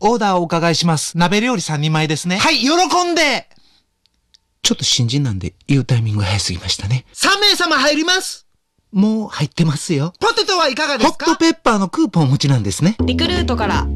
オーダーをお伺いします。鍋料理3人前ですね。はい、喜んでちょっと新人なんで言うタイミング早すぎましたね。3名様入りますもう入ってますよ。ポテトはいかがですかホットペッパーのクーポンお持ちなんですね。リクルートから